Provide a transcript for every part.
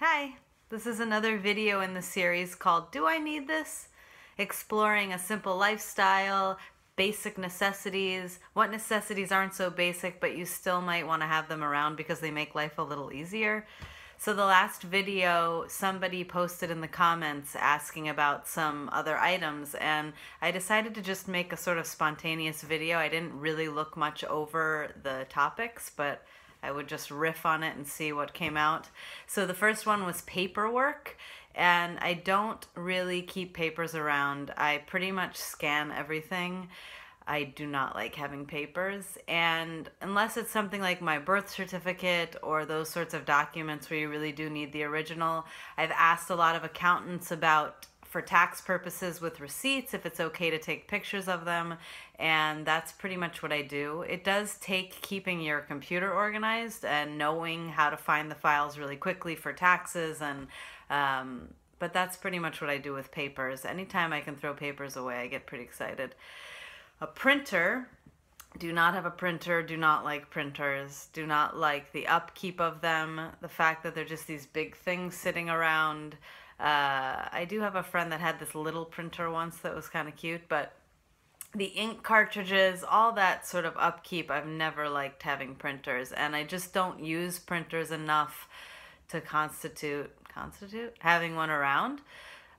Hi, this is another video in the series called Do I Need This? Exploring a simple lifestyle, basic necessities, what necessities aren't so basic but you still might want to have them around because they make life a little easier. So the last video, somebody posted in the comments asking about some other items and I decided to just make a sort of spontaneous video. I didn't really look much over the topics, but I would just riff on it and see what came out. So the first one was paperwork, and I don't really keep papers around. I pretty much scan everything. I do not like having papers, and unless it's something like my birth certificate or those sorts of documents where you really do need the original, I've asked a lot of accountants about for tax purposes with receipts if it's okay to take pictures of them and that's pretty much what I do. It does take keeping your computer organized and knowing how to find the files really quickly for taxes and um, but that's pretty much what I do with papers. Anytime I can throw papers away, I get pretty excited. A printer, do not have a printer, do not like printers, do not like the upkeep of them, the fact that they're just these big things sitting around. Uh, I do have a friend that had this little printer once that was kind of cute, but the ink cartridges, all that sort of upkeep, I've never liked having printers, and I just don't use printers enough to constitute constitute having one around.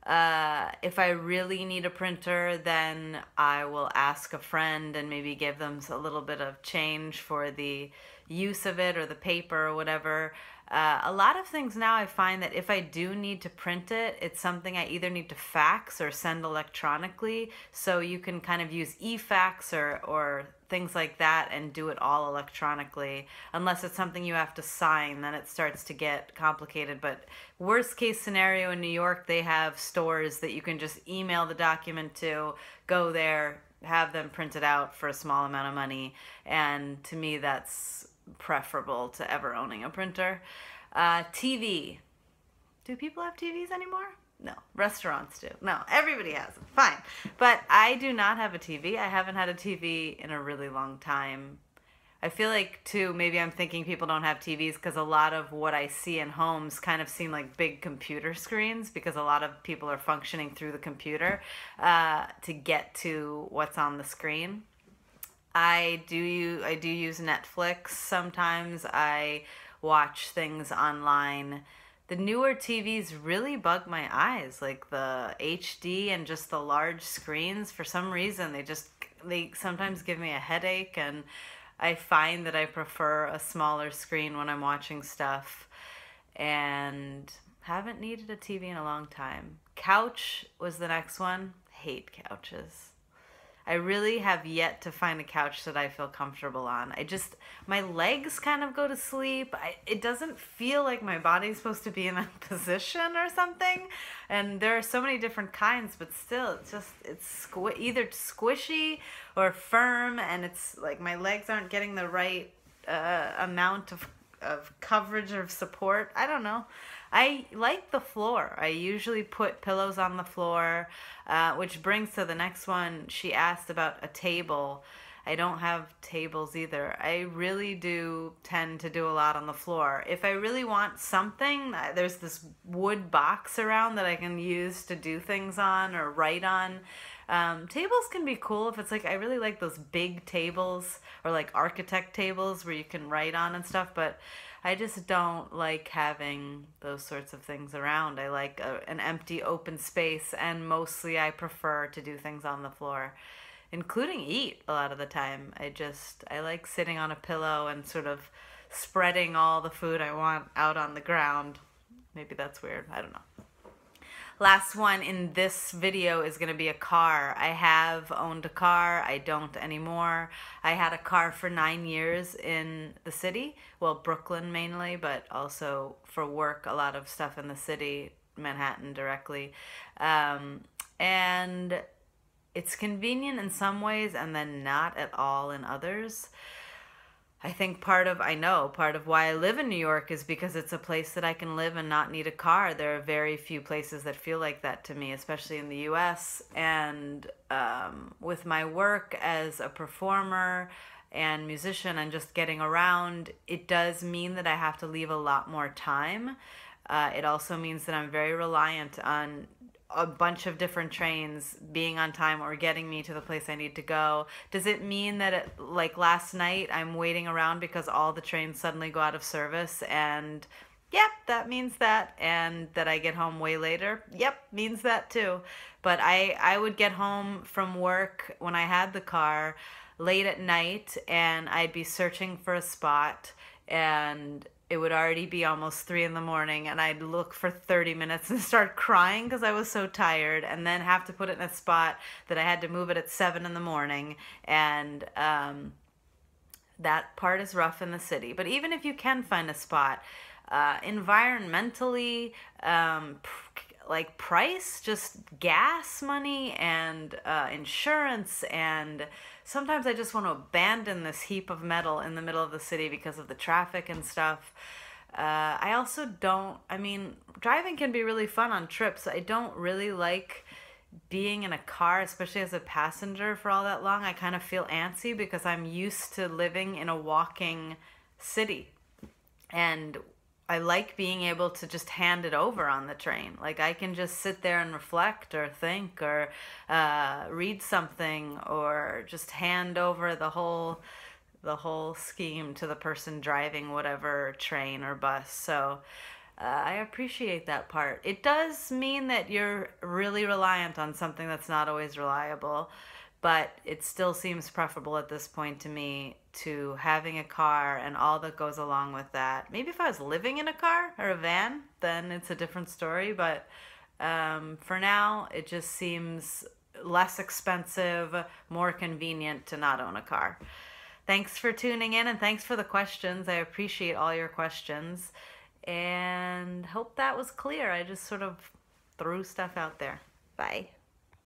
Uh, if I really need a printer, then I will ask a friend and maybe give them a little bit of change for the use of it or the paper or whatever. Uh, a lot of things now I find that if I do need to print it, it's something I either need to fax or send electronically. So you can kind of use e-fax or, or things like that and do it all electronically. Unless it's something you have to sign, then it starts to get complicated. But worst case scenario in New York, they have stores that you can just email the document to, go there, have them printed out for a small amount of money. And to me, that's preferable to ever owning a printer. Uh, TV. Do people have TVs anymore? No, restaurants do. No, everybody has them. Fine. But I do not have a TV. I haven't had a TV in a really long time. I feel like, too, maybe I'm thinking people don't have TVs because a lot of what I see in homes kind of seem like big computer screens because a lot of people are functioning through the computer uh, to get to what's on the screen. I do you I do use Netflix sometimes. I watch things online. The newer TVs really bug my eyes, like the HD and just the large screens. For some reason, they just they sometimes give me a headache and I find that I prefer a smaller screen when I'm watching stuff and haven't needed a TV in a long time. Couch was the next one. Hate couches. I really have yet to find a couch that I feel comfortable on. I just, my legs kind of go to sleep. I, it doesn't feel like my body's supposed to be in that position or something. And there are so many different kinds, but still, it's just, it's squ either squishy or firm, and it's like my legs aren't getting the right uh, amount of, of coverage or support. I don't know. I like the floor. I usually put pillows on the floor, uh, which brings to the next one. She asked about a table. I don't have tables either. I really do tend to do a lot on the floor. If I really want something, there's this wood box around that I can use to do things on or write on. Um, tables can be cool if it's like, I really like those big tables or like architect tables where you can write on and stuff, but I just don't like having those sorts of things around. I like a, an empty, open space, and mostly I prefer to do things on the floor, including eat a lot of the time. I just, I like sitting on a pillow and sort of spreading all the food I want out on the ground. Maybe that's weird. I don't know. Last one in this video is going to be a car. I have owned a car. I don't anymore. I had a car for nine years in the city. Well, Brooklyn mainly, but also for work, a lot of stuff in the city, Manhattan directly. Um, and it's convenient in some ways and then not at all in others. I think part of, I know, part of why I live in New York is because it's a place that I can live and not need a car. There are very few places that feel like that to me, especially in the US. And um, with my work as a performer and musician and just getting around, it does mean that I have to leave a lot more time. Uh, it also means that I'm very reliant on a bunch of different trains being on time or getting me to the place I need to go. Does it mean that it, like last night I'm waiting around because all the trains suddenly go out of service and yep, that means that and that I get home way later? Yep, means that too. But I I would get home from work when I had the car late at night and I'd be searching for a spot and it would already be almost three in the morning and I'd look for 30 minutes and start crying because I was so tired and then have to put it in a spot that I had to move it at seven in the morning. And um, that part is rough in the city. But even if you can find a spot, uh, environmentally, um, like price, just gas money and uh, insurance. And sometimes I just want to abandon this heap of metal in the middle of the city because of the traffic and stuff. Uh, I also don't, I mean, driving can be really fun on trips. I don't really like being in a car, especially as a passenger for all that long. I kind of feel antsy because I'm used to living in a walking city. And I like being able to just hand it over on the train. Like I can just sit there and reflect or think or uh, read something or just hand over the whole the whole scheme to the person driving whatever train or bus. So uh, I appreciate that part. It does mean that you're really reliant on something that's not always reliable but it still seems preferable at this point to me to having a car and all that goes along with that. Maybe if I was living in a car or a van, then it's a different story, but um, for now, it just seems less expensive, more convenient to not own a car. Thanks for tuning in and thanks for the questions. I appreciate all your questions and hope that was clear. I just sort of threw stuff out there. Bye.